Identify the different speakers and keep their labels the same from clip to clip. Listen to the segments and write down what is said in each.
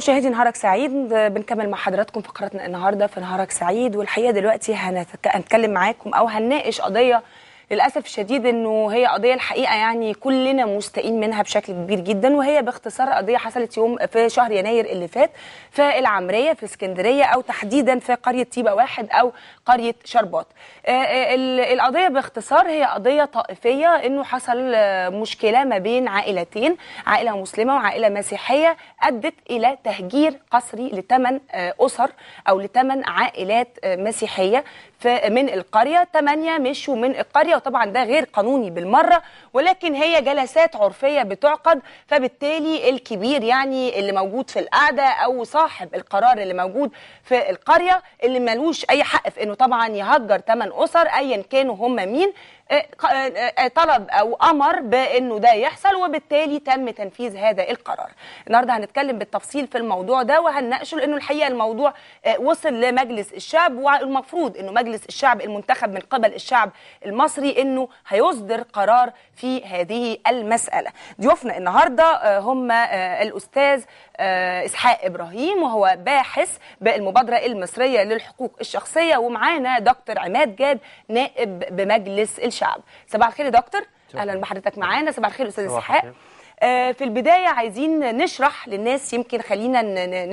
Speaker 1: مشاهدي نهارك سعيد بنكمل مع حضراتكم فقرتنا النهارده في نهارك سعيد والحقيقه دلوقتي هنتكلم معاكم او هنناقش قضيه للاسف الشديد انه هي قضيه الحقيقه يعني كلنا مستائين منها بشكل كبير جدا وهي باختصار قضيه حصلت يوم في شهر يناير اللي فات في العمريه في اسكندريه او تحديدا في قريه تيبه واحد او قريه شربات آه، آه، القضيه باختصار هي قضيه طائفيه انه حصل آه، مشكله ما بين عائلتين عائله مسلمه وعائله مسيحيه ادت الى تهجير قسري لثمان اسر او لثمان عائلات مسيحيه من القريه تمانية مشوا من القريه وطبعا ده غير قانوني بالمره ولكن هي جلسات عرفيه بتعقد فبالتالي الكبير يعني اللي موجود في القعده او صاحب القرار اللي موجود في القريه اللي ملوش اي حق في انه طبعا يهجر تمن اسر ايا كانوا هم مين آه، آه، آه، طلب او امر بانه ده يحصل وبالتالي تم تنفيذ هذا القرار النهارده هنتكلم بالتفصيل في الموضوع ده وهنناقشه لانه الحقيقه الموضوع وصل لمجلس الشعب والمفروض انه مجلس الشعب المنتخب من قبل الشعب المصري انه هيصدر قرار في هذه المساله ضيوفنا النهارده هم الاستاذ آه، اسحاق ابراهيم وهو باحث بالمبادره المصريه للحقوق الشخصيه ومعانا دكتور عماد جاد نائب بمجلس الشعب صباح الخير يا دكتور اهلا بحضرتك معانا صباح الخير استاذ اسحاق آه، في البداية عايزين نشرح للناس يمكن خلينا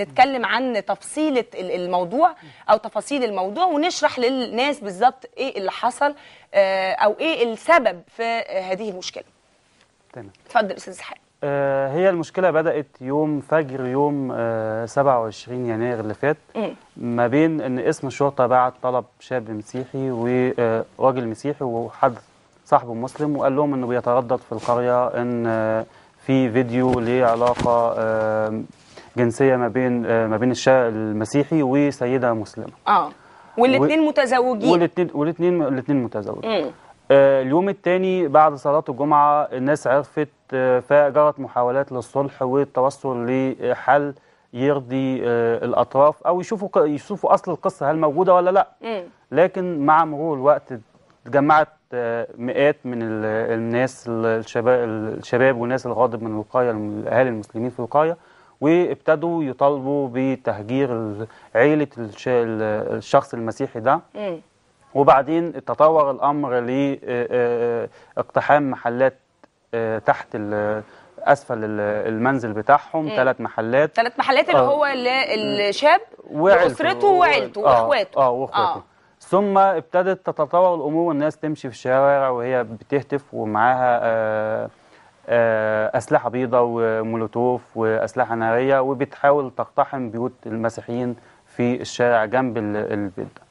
Speaker 1: نتكلم عن تفصيلة الموضوع أو تفاصيل الموضوع ونشرح للناس بالظبط إيه اللي حصل آه، أو إيه السبب في هذه المشكلة تمام اتفضل أستاذ إسحاق
Speaker 2: آه، هي المشكلة بدأت يوم فجر يوم 27 آه، يناير اللي فات إيه. ما بين إن اسم الشرطة بعت طلب شاب مسيحي وراجل آه، مسيحي وحد صاحبه مسلم وقال لهم إنه بيتردد في القرية إن في فيديو ليه علاقة جنسية ما بين ما بين الشاب المسيحي وسيدة مسلمة.
Speaker 1: اه والاثنين متزوجين.
Speaker 2: والاثنين والاثنين الاثنين متزوجين. إيه. آه، اليوم الثاني بعد صلاة الجمعة الناس عرفت آه، فجرت محاولات للصلح والتوصل لحل يرضي آه، الأطراف أو يشوفوا يشوفوا أصل القصة هل موجودة ولا لا إيه. لكن مع مرور الوقت تجمعت مئات من الناس الشباب الشباب والناس الغاضب من الوقاية الأهالي المسلمين في الوقاية وابتدوا يطالبوا بتهجير عيلة الشخص المسيحي ده إيه. وبعدين تطور الأمر لاقتحام آه، آه، محلات آه، تحت اسفل المنزل بتاعهم ثلاث إيه. محلات ثلاث محلات اللي هو
Speaker 1: الشاب واسرته وعيلته واخواته اه واخواته آه.
Speaker 2: ثم ابتدت تتطور الامور الناس تمشي في الشوارع وهي بتهتف ومعاها آه آه اسلحه بيضاء ومولوتوف واسلحه ناريه وبتحاول تقتحم بيوت المسيحيين في الشارع جنب البيت ده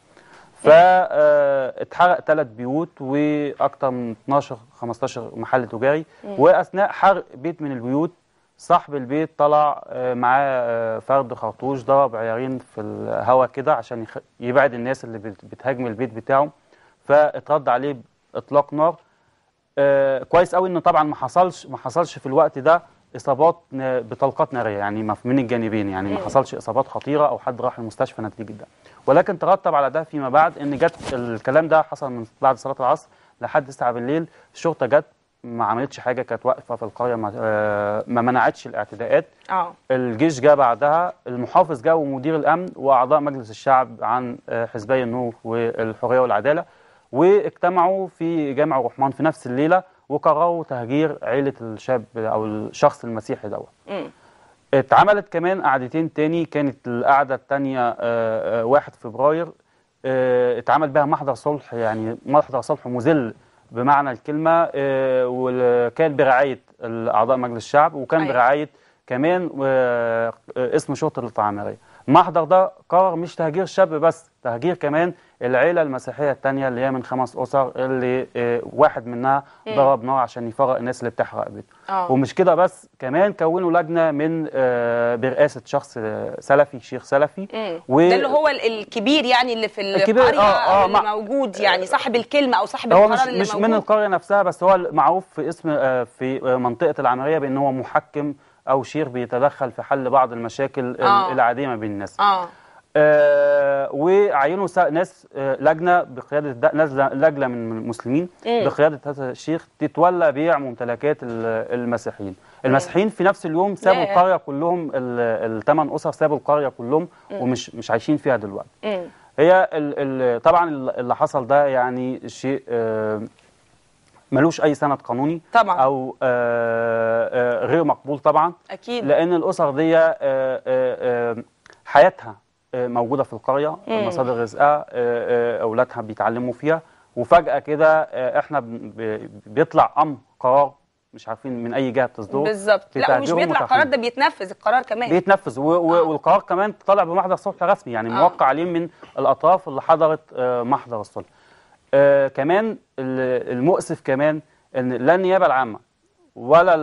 Speaker 2: فاتحرق ثلاث بيوت واكثر من 12 15 محل تجاري واثناء حرق بيت من البيوت صاحب البيت طلع آه، معاه آه، فرد خرطوش ضرب عيارين في الهواء كده عشان يبعد الناس اللي بتهاجم البيت بتاعه فاترد عليه اطلاق نار آه، كويس قوي ان طبعا ما حصلش ما حصلش في الوقت ده اصابات بطلقات ناريه يعني من الجانبين يعني ما حصلش اصابات خطيره او حد راح المستشفى نتيجه ده ولكن ترتب على ده فيما بعد ان جت الكلام ده حصل من بعد صلاه العصر لحد الساعه بالليل الشرطه جت ما عملتش حاجه كانت واقفه في القريه ما آه، منعتش الاعتداءات اه الجيش جاء بعدها المحافظ جاء ومدير الامن واعضاء مجلس الشعب عن آه، حزبي النور والحريه والعداله واجتمعوا في جامع الرحمن في نفس الليله وقرروا تهجير عيله الشاب او الشخص المسيحي دوت اتعملت كمان قعدتين تاني كانت القعدة الثانيه آه، آه، واحد فبراير آه، اتعمل بها محضر صلح يعني محضر صلح مذل بمعنى الكلمة وكان برعاية أعضاء مجلس الشعب وكان برعاية كمان اسم شرطة الطعامرية المحضر ده قرر مش تهجير شاب بس تهجير كمان العيله المسيحيه الثانيه اللي هي من خمس اسر اللي آه، واحد منها إيه. ضرب نار عشان يفرق الناس اللي بتحرق بيته آه. ومش كده بس كمان كونوا لجنه من آه، برئاسه شخص سلفي شيخ سلفي إيه. و... ده اللي هو
Speaker 1: الكبير يعني اللي في القريه آه آه اللي موجود يعني صاحب الكلمه او صاحب القرار مش اللي مش موجود. من
Speaker 2: القريه نفسها بس هو معروف في اسم في منطقه العمريه بان هو محكم او شيخ بيتدخل في حل بعض المشاكل آه. ما بين الناس آه. آه وعينوا ناس آه لجنه بقياده لجنه من المسلمين إيه؟ بقياده هذا الشيخ تتولى بيع ممتلكات المسيحيين إيه. المسيحيين في نفس اليوم سابوا إيه؟ القريه كلهم الثمان اسر سابوا القريه كلهم إيه؟ ومش مش عايشين فيها دلوقتي إيه؟ هي طبعا اللي حصل ده يعني شيء آه ملوش اي سند قانوني طبعا او آه، آه، غير مقبول طبعا
Speaker 1: اكيد لان
Speaker 2: الاسر دي آه، حياتها آه، موجوده في القريه إيه. مصادر رزقها آه، آه، اولادها بيتعلموا فيها وفجاه كده احنا بيطلع امر قرار مش عارفين من اي جهه بتصدره بالظبط لا مش بيطلع قرار
Speaker 1: ده بيتنفذ القرار كمان
Speaker 2: بيتنفذ و و آه. والقرار كمان طالع بمحضر صلح رسمي يعني آه. موقع عليه من الاطراف اللي حضرت محضر الصلح آه كمان المؤسف كمان ان لا النيابه العامه ولا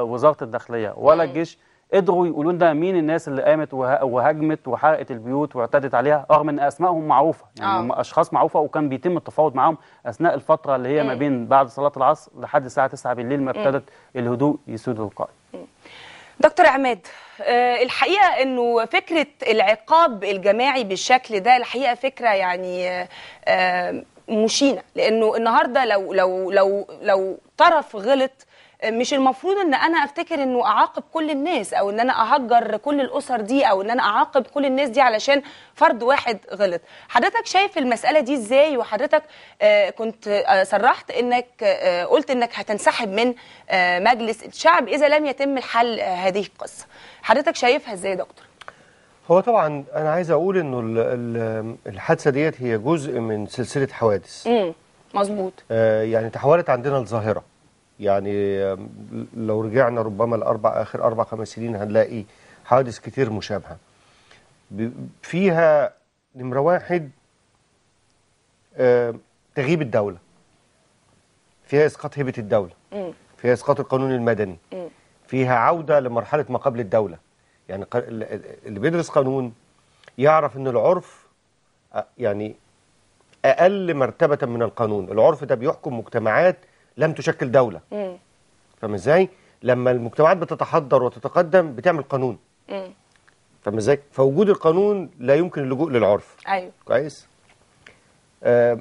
Speaker 2: وزاره الداخليه ولا إيه. الجيش قدروا يقولوا لنا مين الناس اللي قامت وهاجمت وحرقت البيوت واعتدت عليها رغم ان اسمائهم معروفه يعني آه. هم اشخاص معروفه وكان بيتم التفاوض معاهم اثناء الفتره اللي هي ما بين بعد صلاه العصر لحد الساعه 9 بالليل ما ابتدت الهدوء يسود القائد
Speaker 1: دكتور عماد آه، الحقيقه انه فكره العقاب الجماعي بالشكل ده الحقيقه فكره يعني آه، مشينه لانه النهارده لو لو لو لو طرف غلط مش المفروض ان انا افتكر انه اعاقب كل الناس او ان انا اهجر كل الاسر دي او ان انا اعاقب كل الناس دي علشان فرد واحد غلط حضرتك شايف المساله دي ازاي وحضرتك آه، كنت آه، صرحت انك آه، قلت انك هتنسحب من مجلس الشعب اذا لم يتم الحل هذه القصه حضرتك شايفها ازاي يا دكتور
Speaker 3: هو طبعا انا عايز اقول انه الحادثه ديت هي جزء من سلسله حوادث
Speaker 1: امم مظبوط
Speaker 3: آه يعني تحولت عندنا لظاهره يعني لو رجعنا ربما الاربع آخر أربع خمس سنين هنلاقي حوادث كتير مشابهة فيها نمرة واحد آه، تغيب الدولة فيها إسقاط هبة الدولة فيها إسقاط القانون المدني فيها عودة لمرحلة ما قبل الدولة يعني اللي بيدرس قانون يعرف أن العرف آه، يعني أقل مرتبة من القانون العرف ده بيحكم مجتمعات لم تشكل دوله فاهم ازاي لما المجتمعات بتتحضر وتتقدم بتعمل قانون فاهم ازاي فوجود القانون لا يمكن اللجوء للعرف ايوه كويس آه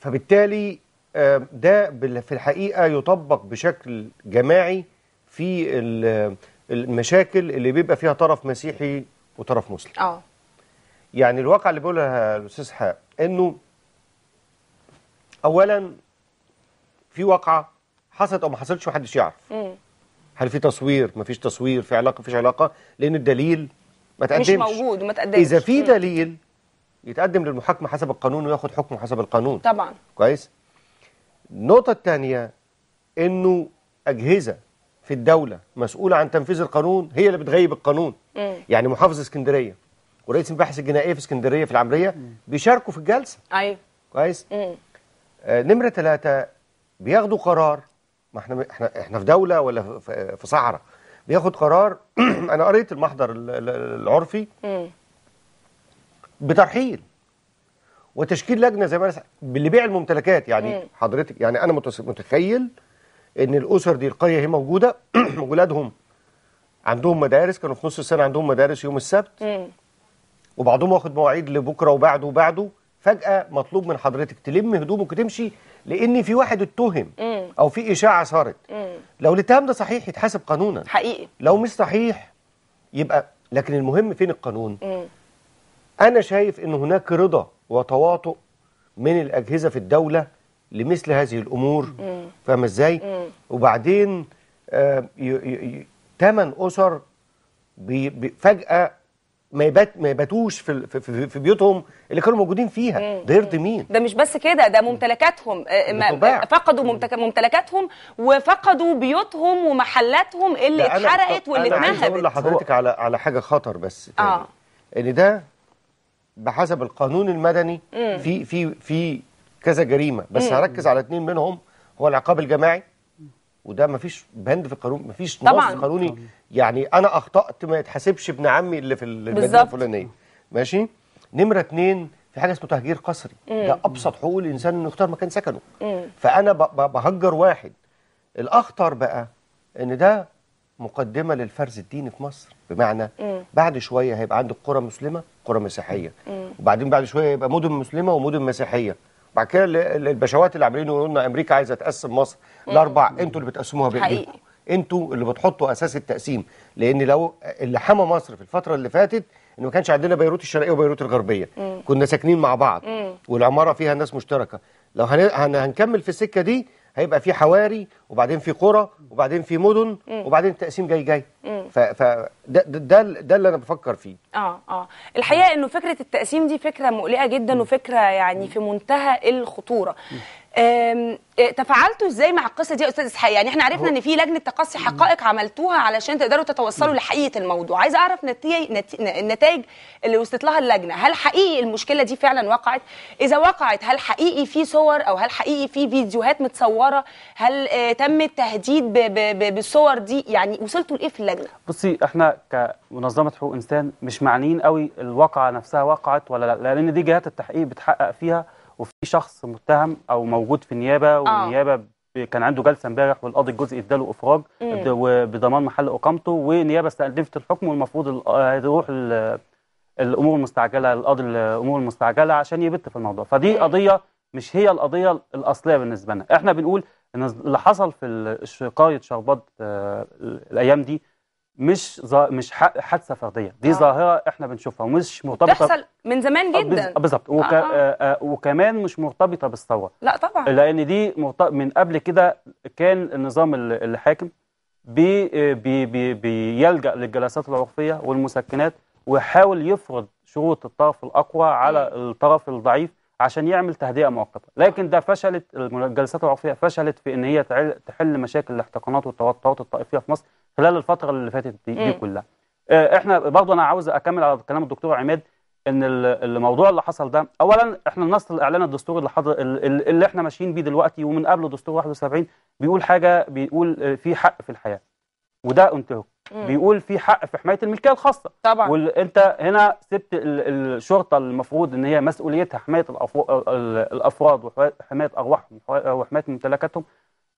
Speaker 3: فبالتالي آه ده في الحقيقه يطبق بشكل جماعي في المشاكل اللي بيبقى فيها طرف مسيحي وطرف مسلم اه يعني الواقع اللي بيقولها الاستاذ حق انه اولا في واقعه حصلت او ما حصلتش محدش يعرف هل في تصوير ما فيش تصوير في علاقه ما فيش علاقه لان الدليل ما تقدمش مش موجود
Speaker 1: وما تقدمش اذا في
Speaker 3: دليل يتقدم للمحاكمه حسب القانون وياخد حكمه حسب القانون طبعا كويس النقطه الثانيه انه اجهزه في الدوله مسؤوله عن تنفيذ القانون هي اللي بتغيب القانون مم. يعني محافظ اسكندريه ورئيس المباحث الجنائيه في اسكندريه في العمريه بيشاركوا في الجلسه ايوه كويس آه نمره ثلاثه بياخدوا قرار ما احنا احنا احنا في دوله ولا في صحراء بياخد قرار انا قريت المحضر العرفي بترحيل وتشكيل لجنه زي ما انا بلبيع الممتلكات يعني حضرتك يعني انا متخيل ان الاسر دي القريه هي موجوده ولادهم عندهم مدارس كانوا في نص السنه عندهم مدارس يوم السبت وبعضهم واخد مواعيد لبكره وبعده وبعده فجاه مطلوب من حضرتك تلم هدومك وتمشي لان في واحد اتهم او في اشاعه صارت لو الاتهام ده صحيح يتحاسب قانونا حقيقي لو مش صحيح يبقى لكن المهم فين القانون انا شايف ان هناك رضا وتواطؤ من الاجهزه في الدوله لمثل هذه الامور فاهمه ازاي وبعدين ثمان آه اسر فجاه ما يبات ما يباتوش في في, في بيوتهم اللي كانوا موجودين فيها ده يرضي مين
Speaker 1: ده مش بس كده ده ممتلكاتهم آه، آه، فقدوا ممتلكاتهم وفقدوا بيوتهم ومحلاتهم اللي اتحرقت واللي اتنهبت انا عايز اقول لحضرتك
Speaker 3: على على حاجه خطر بس اه ان ده بحسب القانون المدني في في في كذا جريمه بس هركز على اتنين منهم هو العقاب الجماعي وده مفيش بند في القانون مفيش نص قانوني يعني انا اخطات ما يتحاسبش ابن عمي اللي في المدينه الفلانيه ماشي نمره اتنين في حاجه اسمه تهجير قسري ده ابسط حقوق الانسان انه يختار مكان سكنه فانا بهجر واحد الاخطر بقى ان ده مقدمه للفرز الديني في مصر بمعنى مم. بعد شويه هيبقى عندك قرى مسلمه قرى مسيحيه وبعدين بعد شويه هيبقى مدن مسلمه ومدن مسيحيه بعد كده الباشوات اللي عاملين يقولوا امريكا عايزه تقسم مصر لاربع انتوا اللي بتقسموها بايديكم انتوا اللي بتحطوا اساس التقسيم لان لو اللي حمى مصر في الفتره اللي فاتت ان ما كانش عندنا بيروت الشرقيه وبيروت الغربيه مم. كنا ساكنين مع بعض مم. والعماره فيها ناس مشتركه لو هن... هن... هنكمل في السكه دي هيبقى في حواري وبعدين في قرى وبعدين في مدن وبعدين التقسيم جاي جاي فده ده, ده اللي انا بفكر فيه
Speaker 1: اه اه الحقيقه انه فكره التقسيم دي فكره مقلقه جدا وفكره يعني في منتهى الخطوره إيه، تفاعلتوا ازاي مع القصه دي يا استاذ اسحاق يعني احنا عرفنا ان في لجنه تقصي حقائق عملتوها علشان تقدروا تتوصلوا لحقيقه الموضوع عايز اعرف نتيجه النتائج اللي وصلت لها اللجنه هل حقيقي المشكله دي فعلا وقعت اذا وقعت هل حقيقي في صور او هل حقيقي في فيديوهات متصوره هل آه، تم التهديد بالصور دي يعني وصلتوا لايه في اللجنه
Speaker 2: بصي احنا كمنظمه حقوق انسان مش معنيين قوي الواقعه نفسها وقعت ولا لا لان دي جهات التحقيق بتحقق فيها وفي شخص متهم او موجود في النيابه آه. والنيابه كان عنده جلسه امبارح والقاضي الجزئي اداله افراج بضمان محل اقامته والنيابه استأنفت الحكم والمفروض آه، هيروح الامور المستعجله القاضي الامور المستعجله عشان يبت في الموضوع فدي قضيه مش هي القضيه الاصليه بالنسبه لنا احنا بنقول ان اللي حصل في قريه شربات آه، الايام دي مش ظا... مش حادثه فرديه دي آه. ظاهره احنا بنشوفها ومش مرتبطه بتحصل
Speaker 1: من زمان آه، جدا بالظبط آه، وك... آه. آه.
Speaker 2: آه. وكمان مش مرتبطه بالثوره لا طبعا لان دي مرت... من قبل كده كان النظام الحاكم بي... بي... بي... بيلجا للجلسات العرفيه والمسكنات ويحاول يفرض شروط الطرف الاقوى على الطرف الضعيف عشان يعمل تهدئه مؤقته لكن ده فشلت الجلسات العرفيه فشلت في ان هي تحل مشاكل الاحتقانات والتوترات الطائفيه في مصر خلال الفتره اللي فاتت دي, دي كلها آه، احنا برضه انا عاوز اكمل على كلام الدكتور عماد ان الموضوع اللي حصل ده اولا احنا النص الاعلان الدستوري اللي حضر اللي احنا ماشيين بيه دلوقتي ومن قبل دستور 71 بيقول حاجه بيقول آه، في حق في الحياه وده انتهك بيقول في حق في حمايه الملكيه الخاصه طبعا وانت هنا سبت الشرطه المفروض ان هي مسؤوليتها حمايه الافراد وحمايه ارواحهم وحمايه ممتلكاتهم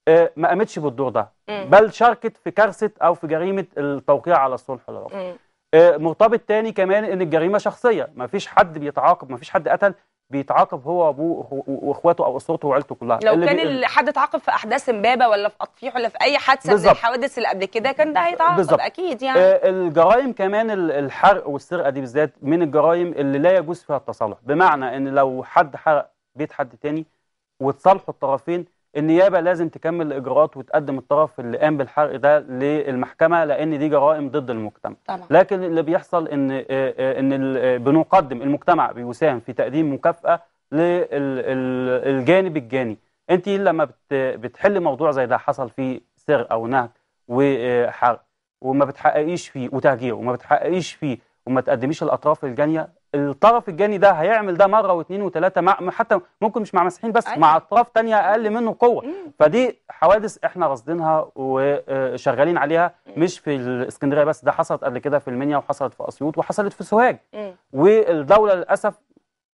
Speaker 2: آه، ما قامتش بالدور ده بل شاركت في كارثه او في جريمه التوقيع على الصلح والعقد آه، مرتبط تاني كمان ان الجريمه شخصيه ما فيش حد بيتعاقب ما فيش حد قتل بيتعاقب هو وابوه واخواته او اسرته وعيلته كلها لو كان بي...
Speaker 1: حد اتعاقب في احداث امبابه ولا في اطفيح ولا في اي حادثه من الحوادث اللي قبل كده كان ده هيتعاقب بالزبط. اكيد يعني آه
Speaker 2: الجرائم كمان الحرق والسرقه دي بالذات من الجرائم اللي لا يجوز فيها التصالح بمعنى ان لو حد حرق بيت حد تاني وتصالحوا الطرفين النيابه لازم تكمل الاجراءات وتقدم الطرف اللي قام بالحرق ده للمحكمه لان دي جرائم ضد المجتمع طبعا. لكن اللي بيحصل ان آه، آه، ان آه، بنقدم المجتمع بيساهم في تقديم مكافاه للجانب الجاني انت لما بتحل موضوع زي ده حصل فيه سرقه ونهب وحرق وما بتحققيش فيه وتهجير وما بتحققيش فيه وما تقدميش الاطراف الجانيه الطرف الجاني ده هيعمل ده مره واثنين وثلاثه مع حتى ممكن مش مع مسيحيين بس أيوة. مع اطراف تانية اقل منه قوه مم. فدي حوادث احنا رصدينها وشغالين عليها مم. مش في الاسكندريه بس ده حصلت قبل كده في المنيا وحصلت في اسيوط وحصلت في سوهاج والدوله للاسف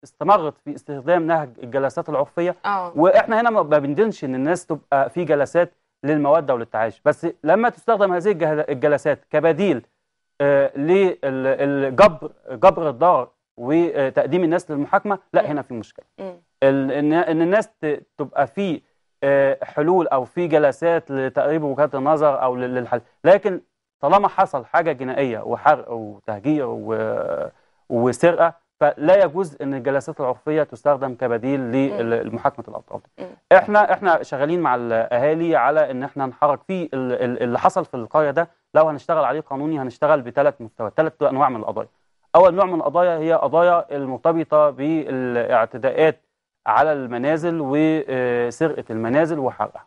Speaker 2: استمرت في استخدام نهج الجلسات العرفيه آه. واحنا هنا ما بندنش ان الناس تبقى في جلسات للموده وللتعايش بس لما تستخدم هذه الجلسات كبديل آه للجبر جبر الضرر وتقديم الناس للمحاكمه لا هنا في مشكله ان الناس تبقى في آه، حلول او في جلسات لتقريب وجهات النظر او للحل لكن طالما حصل حاجه جنائيه وحرق وتهجير وسرقه فلا يجوز ان الجلسات العرفيه تستخدم كبديل لمحاكمه الاطراف احنا احنا شغالين مع الاهالي على ان احنا نحرك في اللي حصل في القريه ده لو هنشتغل عليه قانوني هنشتغل بثلاث مستويات ثلاث انواع من القضايا أول نوع من القضايا هي قضايا المرتبطة بالاعتداءات على المنازل وسرقة المنازل وحرقها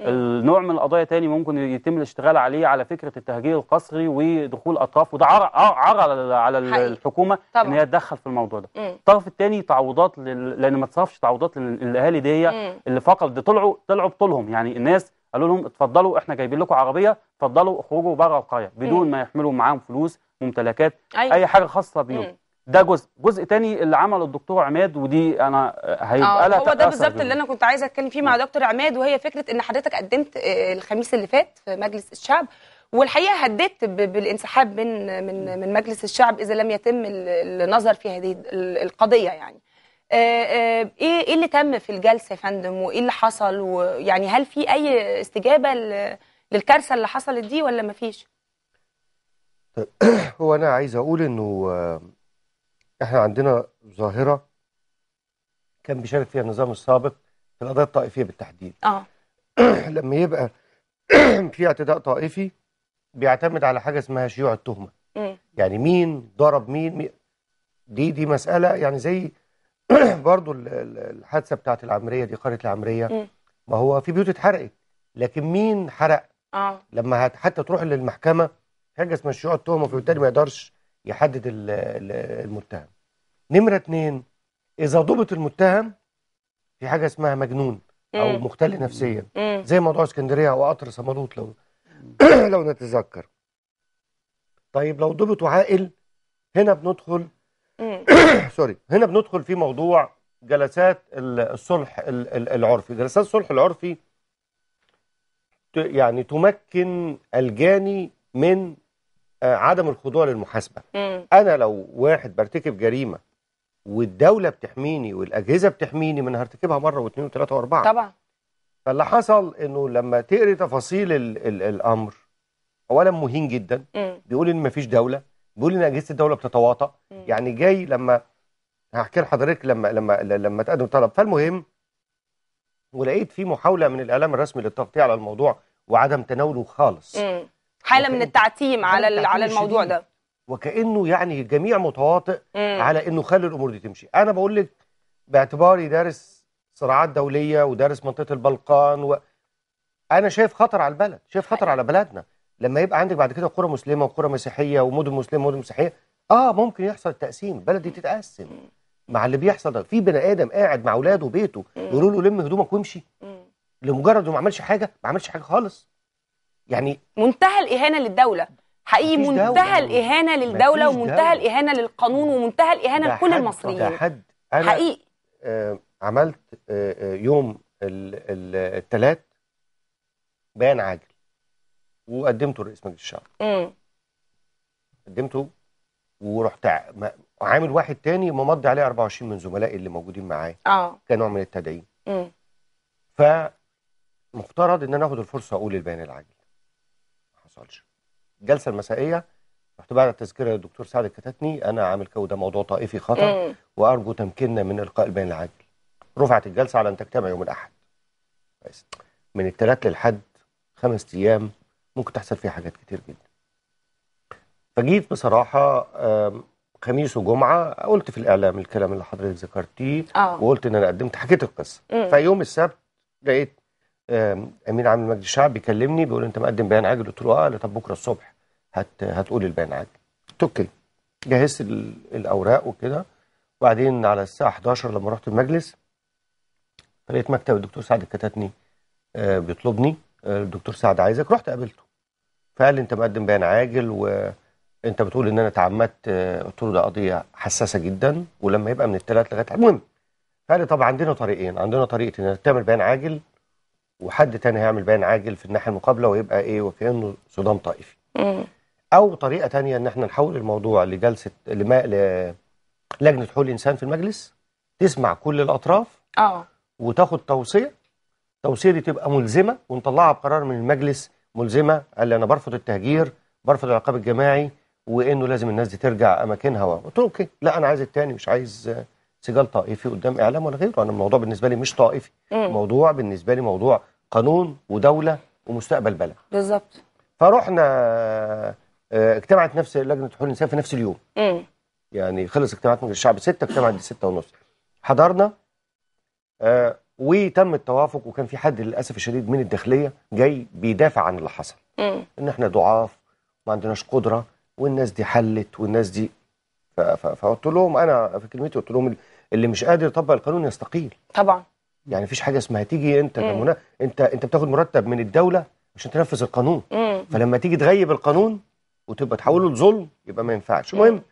Speaker 2: إيه. النوع من القضايا تاني ممكن يتم الاشتغال عليه على فكرة التهجير القسري ودخول أطراف وده عرى عار على, على الحكومة طبعا. إن هي تدخل في الموضوع ده مم. إيه. الطرف التاني تعويضات لل... لأن ما تصرفش تعويضات للأهالي دي إيه. اللي فقط دي طلعوا طلعوا بطولهم يعني الناس قالوا لهم اتفضلوا احنا جايبين لكم عربية اتفضلوا اخرجوا بره القرية بدون مم. ما يحملوا معاهم فلوس ممتلكات أيوة. اي حاجه خاصه بيهم مم. ده جزء جزء تاني اللي عمله الدكتور عماد ودي انا هيبقى آه، لها هو ده بالظبط اللي انا
Speaker 1: كنت عايزه اتكلم فيه مع دكتور عماد وهي فكره ان حضرتك قدمت آه، الخميس اللي فات في مجلس الشعب والحقيقه هددت بالانسحاب من من من مجلس الشعب اذا لم يتم النظر في هذه القضيه يعني آه، ايه ايه اللي تم في الجلسه يا فندم وايه اللي حصل ويعني هل في اي استجابه للكارثه اللي حصلت دي ولا مفيش؟
Speaker 3: هو أنا عايز أقول إنه آه، إحنا عندنا ظاهرة كان بيشارك فيها النظام السابق في القضايا الطائفية بالتحديد اه لما يبقى في اعتداء طائفي بيعتمد على حاجة اسمها شيوع التهمة م. يعني مين ضرب مين, مين دي دي مسألة يعني زي برضو الحادثة بتاعت العمرية دي قرية العمرية م. ما هو في بيوت اتحرقت لكن مين حرق آه. لما حتى تروح للمحكمة حاجه اسمها شيوع التهمه فبالتالي ما يقدرش يحدد المتهم نمره اتنين اذا ضبط المتهم في حاجه اسمها مجنون
Speaker 1: او مختل
Speaker 3: نفسيا زي موضوع اسكندريه او قطر صمالوط لو لو نتذكر طيب لو ضبط وعاقل هنا بندخل سوري هنا بندخل في موضوع جلسات الصلح العرفي جلسات الصلح العرفي يعني تمكن الجاني من آه، عدم الخضوع للمحاسبه مم. انا لو واحد برتكب جريمه والدوله بتحميني والاجهزه بتحميني من هرتكبها مره واثنين وثلاثه واربعه طبعا فاللي حصل انه لما تقري تفاصيل الـ الـ الامر اولا مهين جدا مم. بيقول ان مفيش دوله بيقول ان اجهزه الدوله بتتواطا يعني جاي لما هحكي لحضرتك لما لما لما تقدم طلب فالمهم ولقيت في محاوله من الاعلام الرسمي للتغطيه على الموضوع وعدم تناوله خالص
Speaker 1: مم. حاله من التعتيم على على الموضوع ده
Speaker 3: وكانه يعني الجميع متواطئ مم. على انه خلي الامور دي تمشي انا بقول لك باعتباري دارس صراعات دوليه ودارس منطقه البلقان و... انا شايف خطر على البلد شايف خطر على بلدنا لما يبقى عندك بعد كده قرى مسلمه وقرى مسيحيه ومدن مسلمه ومدن مسيحيه اه ممكن يحصل تقسيم البلد دي تتقسم مع اللي بيحصل ده في بني ادم قاعد مع اولاده وبيته يقولوا له لم هدومك وامشي لمجرد ما عملش حاجه ما عملش حاجه خالص يعني
Speaker 1: منتهى الإهانة للدولة
Speaker 3: حقيقي منتهى دولة. الإهانة للدولة ومنتهى دولة.
Speaker 1: الإهانة للقانون ومنتهى الإهانة لكل المصريين ده حد أنا حقيقي
Speaker 3: آه عملت آه, آه، يوم الثلاث بيان عاجل وقدمته لرئيس مجلس الشعب امم قدمته ورحت عامل واحد تاني ممضي عليه 24 من زملائي اللي موجودين معاه اه كنوع من التدعيم امم فمفترض ان انا اخد الفرصه اقول البيان العاجل حصلش الجلسه المسائيه رحت بعد تذكره للدكتور سعد كتتني انا عامل كده موضوع طائفي خطا وارجو تمكيننا من القاء البيان العاجل رفعت الجلسه على ان تجتمع يوم الاحد بس. من الثلاث للحد خمس ايام ممكن تحصل فيها حاجات كتير جدا فجيت بصراحه خميس وجمعه قلت في الاعلام الكلام اللي حضرتك ذكرتيه آه. وقلت ان انا قدمت حكيت القصه فيوم السبت لقيت امين عام المجلس الشعبي بيكلمني بيقول انت مقدم بيان عاجل قلت له اه طب بكره الصبح هت هتقول البيان عاجل توكل جهزت الاوراق وكده وبعدين على الساعه 11 لما رحت المجلس لقيت مكتب الدكتور سعد الكتاتني آه، بيطلبني آه، الدكتور سعد عايزك رحت قابلته فقال لي انت مقدم بيان عاجل وانت بتقول ان انا تعمدت آه، قلت له ده قضيه حساسه جدا ولما يبقى من الثلاث لغايه المهم فقال لي طب عندنا طريقين عندنا طريقه انك تعمل بيان عاجل وحد تاني هيعمل بيان عاجل في الناحيه المقابله ويبقى ايه وكانه صدام طائفي. او طريقه تانية ان احنا نحول الموضوع لجلسه لما لجنه حقوق الانسان في المجلس تسمع كل الاطراف اه وتاخد توصيه التوصيه دي تبقى ملزمه ونطلعها بقرار من المجلس ملزمه قال انا برفض التهجير برفض العقاب الجماعي وانه لازم الناس دي ترجع اماكنها قلت اوكي لا انا عايز التاني مش عايز سجال طائفي قدام اعلام ولا غيره انا الموضوع بالنسبه لي مش طائفي الموضوع بالنسبه لي موضوع قانون ودوله ومستقبل بلد بالظبط فرحنا آه، اجتمعت نفس لجنه حقوق الانسان في نفس اليوم مم. يعني خلص اجتماعات مجلس الشعب 6 اجتمعت دي 6 ونص حضرنا آه وتم التوافق وكان في حد للاسف الشديد من الداخليه جاي بيدافع عن اللي حصل مم. ان احنا ضعاف ما عندناش قدره والناس دي حلت والناس دي فقلت لهم انا في كلمتي قلت لهم اللي مش قادر يطبق القانون يستقيل طبعا يعني فيش حاجه اسمها تيجي انت كمنا انت انت بتاخد مرتب من الدوله عشان تنفذ القانون مم. فلما تيجي تغيب القانون وتبقى تحوله لظلم يبقى ما ينفعش المهم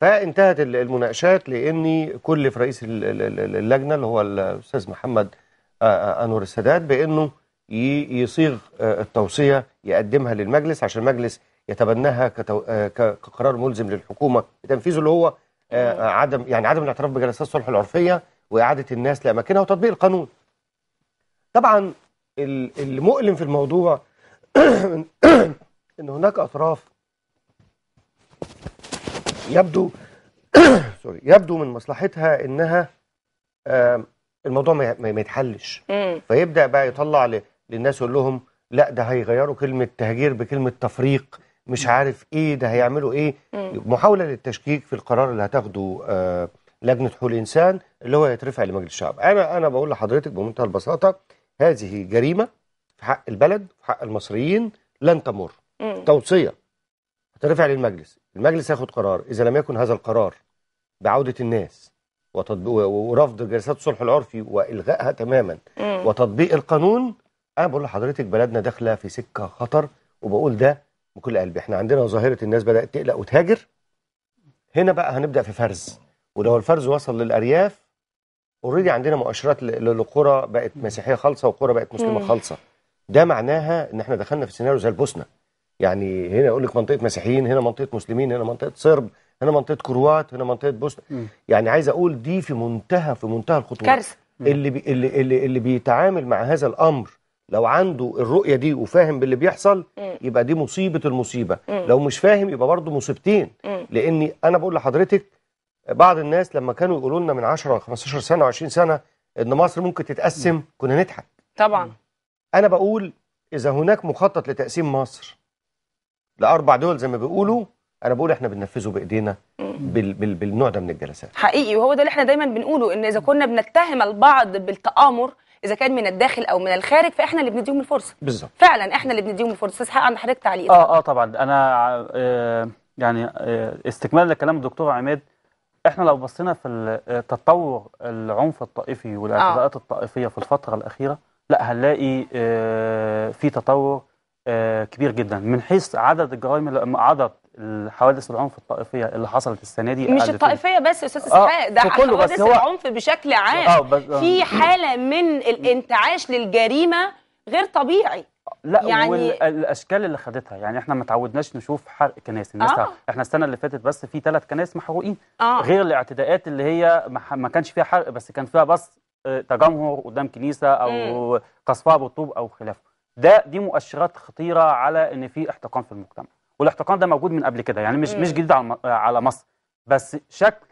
Speaker 3: فانتهت المناقشات لاني كلف رئيس اللجنه اللي هو الاستاذ محمد آه، آه، انور السادات بانه يصيغ آه، التوصيه يقدمها للمجلس عشان المجلس يتبناها آه، كقرار ملزم للحكومه بتنفيذه اللي هو آه، عدم يعني عدم الاعتراف بجلسات الصلح العرفيه واعاده الناس لاماكنها وتطبيق القانون. طبعا المؤلم في الموضوع ان هناك اطراف يبدو سوري يبدو من مصلحتها انها الموضوع ما يتحلش فيبدا بقى يطلع للناس يقول لهم لا ده هيغيروا كلمه تهجير بكلمه تفريق مش عارف ايه ده هيعملوا ايه محاوله للتشكيك في القرار اللي هتاخده آه، لجنه حقوق الانسان اللي هو يترفع لمجلس الشعب انا انا بقول لحضرتك بمنتهى البساطه هذه جريمه في حق البلد في حق المصريين لن تمر توصيه هترفع للمجلس المجلس ياخد قرار اذا لم يكن هذا القرار بعوده الناس ورفض جلسات الصلح العرفي والغائها تماما وتطبيق القانون انا بقول لحضرتك بلدنا داخله في سكه خطر وبقول ده بكل قلبي احنا عندنا ظاهره الناس بدات تقلق وتهاجر هنا بقى هنبدا في فرز ولو الفرز وصل للارياف اوريدي عندنا مؤشرات لقرى بقت مسيحيه خالصه وقرى بقت مسلمه خالصه ده معناها ان احنا دخلنا في سيناريو زي البوسنه يعني هنا يقول لك منطقه مسيحيين هنا منطقه مسلمين هنا منطقه صرب هنا منطقه كروات هنا منطقه بوسنه يعني عايز اقول دي في منتهى في منتهى الخطوره كارثه اللي بي اللي اللي بيتعامل مع هذا الامر لو عنده الرؤية دي وفاهم باللي بيحصل م. يبقى دي مصيبة المصيبة م. لو مش فاهم يبقى برضه مصيبتين م. لأني أنا بقول لحضرتك بعض الناس لما كانوا يقولوا لنا من 10 15 سنة و20 سنة إن مصر ممكن تتقسم كنا نضحك طبعا أنا بقول إذا هناك مخطط لتقسيم مصر لأربع دول زي ما بيقولوا انا بقول احنا بننفذه بايدينا بال بال بالنوع ده من الجلسات
Speaker 1: حقيقي وهو ده اللي احنا دايما بنقوله ان اذا كنا بنتهم البعض بالتامر اذا كان من الداخل او من الخارج فاحنا اللي بنديهم الفرصه بالظبط فعلا احنا اللي بنديهم الفرصه استاذ حق عند حضرتك تعليق اه
Speaker 2: اه طبعا انا آه يعني آه استكمال لكلام الدكتور عماد احنا لو بصينا في آه، تطور العنف الطائفي والاعتداءات آه. الطائفيه في الفتره الاخيره لا هنلاقي آه في تطور آه كبير جدا من حيث عدد الجرائم عدد الحوادث العنف الطائفيه اللي حصلت السنه دي مش الطائفيه
Speaker 1: بس يا استاذ آه، اسحاق ده حوادث هو... العنف بشكل عام آه بس... آه، في حاله من الانتعاش للجريمه غير طبيعي
Speaker 2: لا يعني والاشكال اللي خدتها يعني احنا ما تعودناش نشوف حرق كنايس الناس آه. احنا السنه اللي فاتت بس في ثلاث كنايس محروقين آه. غير الاعتداءات اللي هي ما, ما كانش فيها حرق بس كان فيها بس آه، تجمهر قدام كنيسه او قصفها بالطوب او خلافه ده دي مؤشرات خطيره على ان في احتقان في المجتمع والاحتقان ده موجود من قبل كده يعني مش مش جديد على مصر بس شكل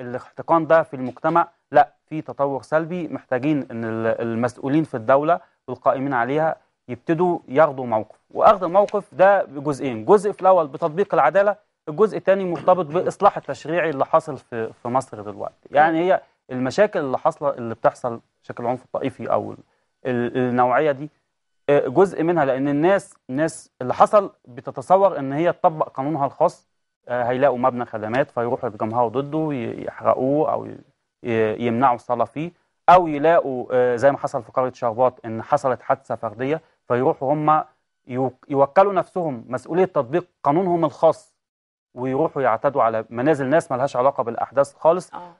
Speaker 2: الاحتقان ده في المجتمع لا في تطور سلبي محتاجين ان المسؤولين في الدوله والقائمين عليها يبتدوا ياخدوا موقف واخذ الموقف ده بجزئين جزء في الاول بتطبيق العداله الجزء الثاني مرتبط باصلاح التشريعي اللي حاصل في في مصر دلوقتي يعني هي المشاكل اللي حاصله اللي بتحصل شكل العنف الطائفي او النوعيه دي آه، جزء منها لان الناس الناس اللي حصل بتتصور ان هي تطبق قانونها الخاص آه، هيلاقوا مبنى خدمات فيروحوا يتجمهروا ضده يحرقوه او يمنعوا الصلاه فيه او يلاقوا آه، زي ما حصل في قريه شرباط ان حصلت حادثه فرديه فيروحوا هم يوكلوا نفسهم مسؤوليه تطبيق قانونهم الخاص ويروحوا يعتدوا على منازل ناس ملهاش علاقه بالاحداث خالص آه.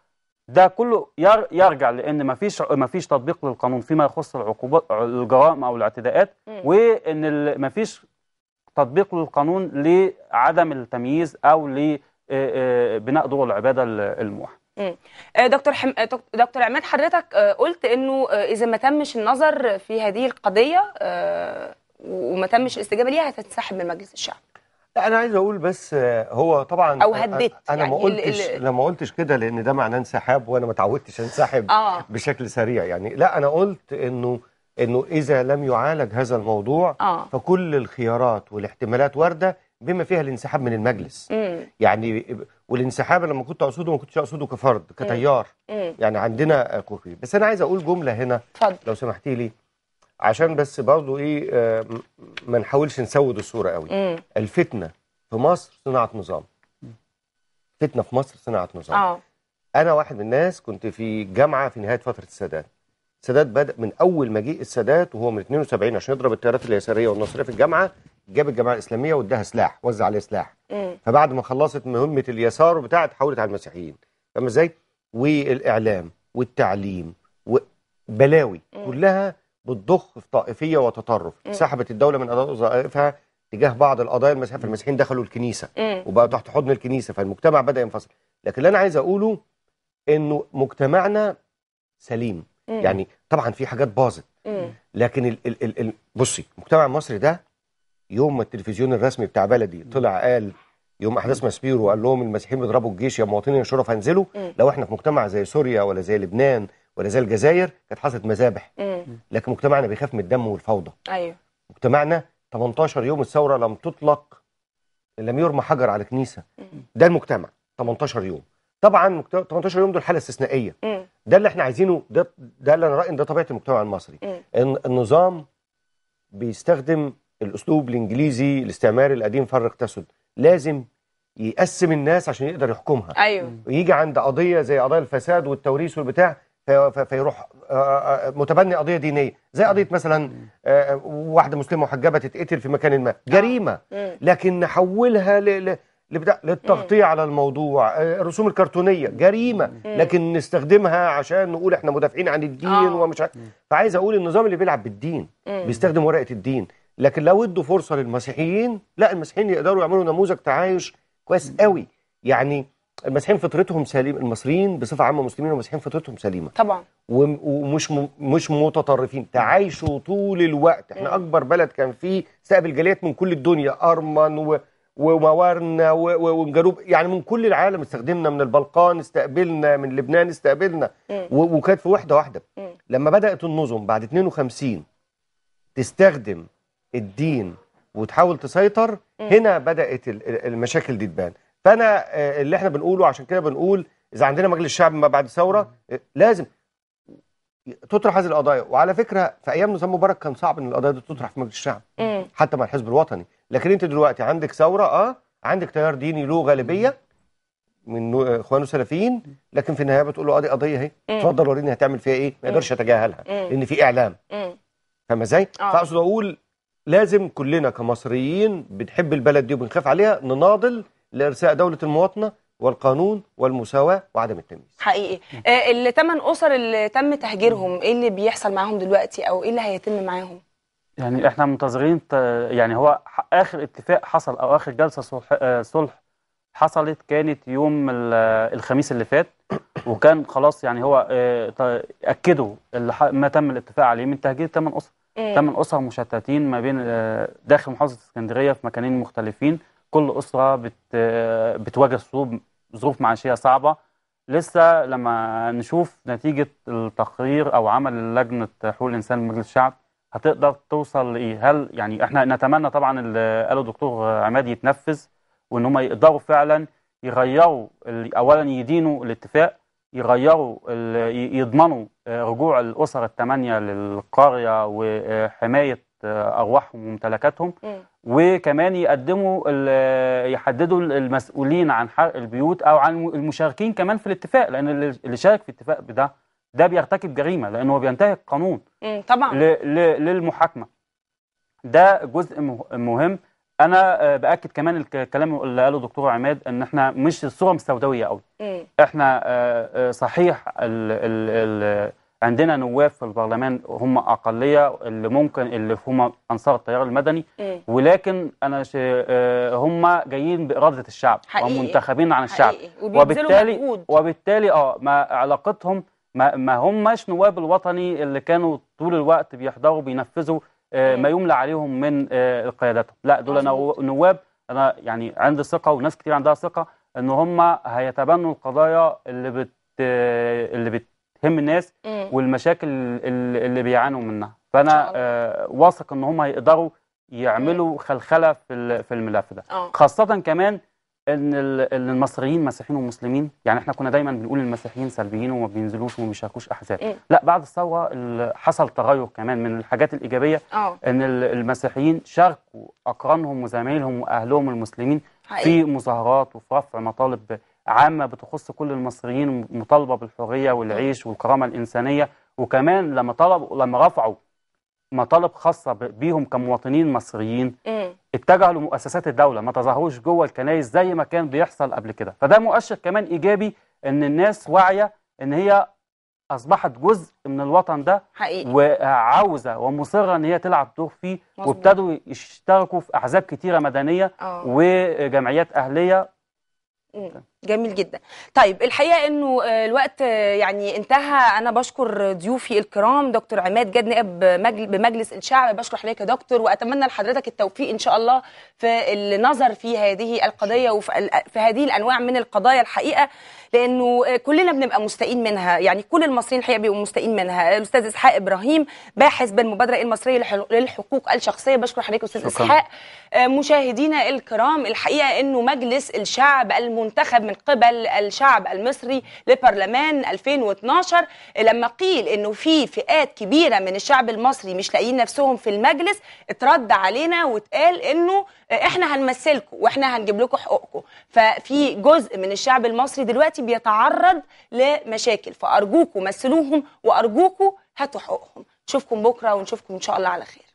Speaker 2: ده كله يرجع لان ما فيش ما فيش تطبيق للقانون فيما يخص العقوبات الجرائم او الاعتداءات وان ما فيش تطبيق للقانون لعدم التمييز او لبناء دور العباده الموحد
Speaker 1: آه، دكتور حم... آه، دكتور عماد حضرتك آه، قلت انه اذا ما تمش النظر في هذه القضيه وما تمش الاستجابه ليها هتنسحب من مجلس الشعب
Speaker 3: لا انا عايز اقول بس هو طبعا او هديت انا يعني ما قلتش لا ما قلتش كده لان ده معناه انسحاب وانا ما اتعودتش انسحب آه. بشكل سريع يعني لا انا قلت انه انه اذا لم يعالج هذا الموضوع آه. فكل الخيارات والاحتمالات وارده بما فيها الانسحاب من المجلس مم. يعني والانسحاب لما كنت اقصده ما كنتش اقصده كفرد كتيار مم. مم. يعني عندنا كوفي بس انا عايز اقول جمله هنا فضل. لو سمحتي لي عشان بس برضو ايه آه، ما نحاولش نسود الصوره قوي مم. الفتنه في مصر صناعه نظام فتنه في مصر صناعه نظام أوه. انا واحد من الناس كنت في جامعه في نهايه فتره السادات السادات بدا من اول ما جه السادات وهو من 72 عشان يضرب التيارات اليساريه والنصريه في الجامعه جاب الجماعه الاسلاميه واداها سلاح وزع عليه سلاح مم. فبعد ما خلصت مهمه اليسار وبتاع تحولت على المسيحيين فاهم ازاي والاعلام والتعليم وبلاوي كلها بتضخ في طائفيه وتطرف سحبت الدوله من ادوات وظائفها تجاه بعض القضايا المسيحيه فالمسيحيين دخلوا الكنيسه وبقوا تحت حضن الكنيسه فالمجتمع بدا ينفصل لكن اللي انا عايز اقوله انه مجتمعنا سليم يعني طبعا في حاجات باظت لكن ال ال ال ال بصي المجتمع المصري ده يوم ما التلفزيون الرسمي بتاع بلدي طلع قال يوم احداث ماسبيرو وقال لهم المسيحيين بيضربوا الجيش يا مواطنين الشرف هنزلوا لو احنا في مجتمع زي سوريا ولا زي لبنان ولا زي الجزائر كانت حصلت مذابح لكن مجتمعنا بيخاف من الدم والفوضى ايوه مجتمعنا 18 يوم الثوره لم تطلق لم يرمى حجر على كنيسه ده المجتمع 18 يوم طبعا 18 يوم دول حاله استثنائيه ده اللي احنا عايزينه ده ده اللي انا رايي ده طبيعه المجتمع المصري النظام بيستخدم الاسلوب الانجليزي الاستعماري القديم فرق تسد لازم يقسم الناس عشان يقدر يحكمها ايوه ويجي عند قضيه زي قضايا الفساد والتوريث والبتاع فيروح آه، آه، متبني قضيه دينيه زي قضيه مثلا آه، واحده مسلمه محجبه تتقتل في مكان ما جريمه لكن نحولها لبتاع للتغطيه على الموضوع الرسوم الكرتونيه جريمه لكن نستخدمها عشان نقول احنا مدافعين عن الدين ومش عارف فعايز اقول النظام اللي بيلعب بالدين بيستخدم ورقه الدين لكن لو ادوا فرصه للمسيحيين لا المسيحيين يقدروا يعملوا نموذج تعايش كويس قوي يعني المسيحيين فطرتهم سليمه المصريين بصفه عامه مسلمين ومسيحيين فطرتهم سليمه طبعا ومش م... مش متطرفين تعايشوا طول الوقت احنا م. اكبر بلد كان فيه استقبل جاليات من كل الدنيا ارمن و... وموارنا ومن يعني من كل العالم استخدمنا من البلقان استقبلنا من لبنان استقبلنا و... وكانت في وحده واحده م. لما بدات النظم بعد 52 تستخدم الدين وتحاول تسيطر هنا بدات المشاكل دي تبان فانا آه، اللي احنا بنقوله عشان كده بنقول اذا عندنا مجلس شعب ما بعد ثوره آه، لازم تطرح هذه القضايا وعلى فكره في ايام نظام مبارك كان صعب ان القضايا دي تطرح في مجلس الشعب إيه. حتى مع الحزب الوطني لكن انت دلوقتي عندك ثوره اه عندك تيار ديني له غالبيه من آه، اخوانه سلفيين لكن في النهايه بتقول له ادي قضيه اهي اتفضل إيه. وريني هتعمل فيها ايه ما إيه. يقدرش يتجاهلها لان في اعلام فاهم ازاي فاقصد اقول لازم كلنا كمصريين بنحب البلد دي وبنخاف عليها نناضل لإرساء دولة المواطنة والقانون والمساواة وعدم التمييز
Speaker 1: حقيقي آه، الثمان اللي أسر اللي تم تهجيرهم إيه اللي بيحصل معاهم دلوقتي أو إيه اللي هيتم معاهم
Speaker 3: يعني
Speaker 2: إحنا منتظرين يعني هو آخر اتفاق حصل أو آخر جلسة صلح, آه، صلح حصلت كانت يوم الخميس اللي فات وكان خلاص يعني هو آه، اكدوا ما تم الاتفاق عليه من تهجير ثمان اسر ثمان اسر مشتتين ما بين داخل محافظه اسكندريه في مكانين مختلفين كل اسره بت بتواجه صعوب ظروف معيشيه صعبه لسه لما نشوف نتيجه التقرير او عمل لجنه حقوق الانسان بمجلس الشعب هتقدر توصل لايه هل يعني احنا نتمنى طبعا اللي قاله الدكتور عماد يتنفذ وان هم يقدروا فعلا يغيروا اولا يدينوا الاتفاق يغيروا يضمنوا آه، رجوع الاسر الثمانيه للقريه وحمايه ارواحهم وممتلكاتهم وكمان يقدموا يحددوا المسؤولين عن حرق البيوت او عن المشاركين كمان في الاتفاق لان اللي شارك في الاتفاق ده ده بيرتكب جريمه لانه بينتهك قانون طبعا للمحاكمه ده جزء مهم انا آه، باكد كمان الكلام اللي قاله الدكتور عماد ان احنا مش الصوره مش قوي احنا آه، آه، صحيح ال ال ال عندنا نواب في البرلمان هم اقليه اللي ممكن اللي هم انصار التيار المدني إيه؟ ولكن انا ش... آه، هم جايين باراده الشعب حقيقي ومنتخبين عن الشعب حقيقي وبالتالي مقود. وبالتالي اه ما علاقتهم ما, ما هماش نواب الوطني اللي كانوا طول الوقت بيحضروا بينفذوا آه، إيه؟ ما يملى عليهم من آه قيادتهم لا دول نواب انا يعني عندي ثقه وناس كتير عندها ثقه ان هم هيتبنوا القضايا اللي بت اللي بتهم الناس إيه. والمشاكل اللي بيعانوا منها فانا آه، واثق ان هم هيقدروا يعملوا خلخله في في الملف ده آه. خاصه كمان ان المصريين مسيحيين ومسلمين يعني احنا كنا دايما بنقول المسيحيين سلبيين وما بينزلوش وما بيشاركوش احزاب إيه؟ لا بعد الثوره حصل تغير كمان من الحاجات الايجابيه أوه. ان المسيحيين شاركوا اقرانهم وزمايلهم واهلهم المسلمين حقيقي. في مظاهرات وفي رفع مطالب عامة بتخص كل المصريين مطالبة بالحرية والعيش والكرامة الإنسانية وكمان لما طلبوا لما رفعوا مطالب خاصة بيهم كمواطنين مصريين إيه؟ اتجهوا لمؤسسات الدولة ما تظاهروش جوه الكنائس زي ما كان بيحصل قبل كده فده مؤشر كمان إيجابي إن الناس واعية إن هي أصبحت جزء من الوطن ده حقيقي. وعاوزة ومصرة إن هي تلعب دور فيه وابتدوا يشتركوا في أحزاب كتيرة مدنية أوه. وجمعيات أهلية
Speaker 1: إيه؟ جميل جدا طيب الحقيقه انه آه، الوقت آه، يعني انتهى انا بشكر ضيوفي الكرام دكتور عماد جاد نائب بمجلس الشعب بشكر حضرتك يا دكتور واتمنى لحضرتك التوفيق ان شاء الله في النظر في هذه القضيه وفي في هذه الانواع من القضايا الحقيقه لانه آه، كلنا بنبقى مستائين منها يعني كل المصريين الحقيقه بيبقوا مستائين منها الاستاذ اسحاق ابراهيم باحث بالمبادره المصريه للحقوق الشخصيه بشكر حضرتك استاذ اسحاق مشاهدينا الكرام الحقيقه انه مجلس الشعب المنتخب من قبل الشعب المصري لبرلمان 2012 لما قيل انه في فئات كبيره من الشعب المصري مش لاقيين نفسهم في المجلس اترد علينا واتقال انه احنا هنمثلكم واحنا هنجيب لكم حقوقكم ففي جزء من الشعب المصري دلوقتي بيتعرض لمشاكل فارجوكم مثلوهم وارجوكم هاتوا حقوقهم نشوفكم بكره ونشوفكم ان شاء الله على خير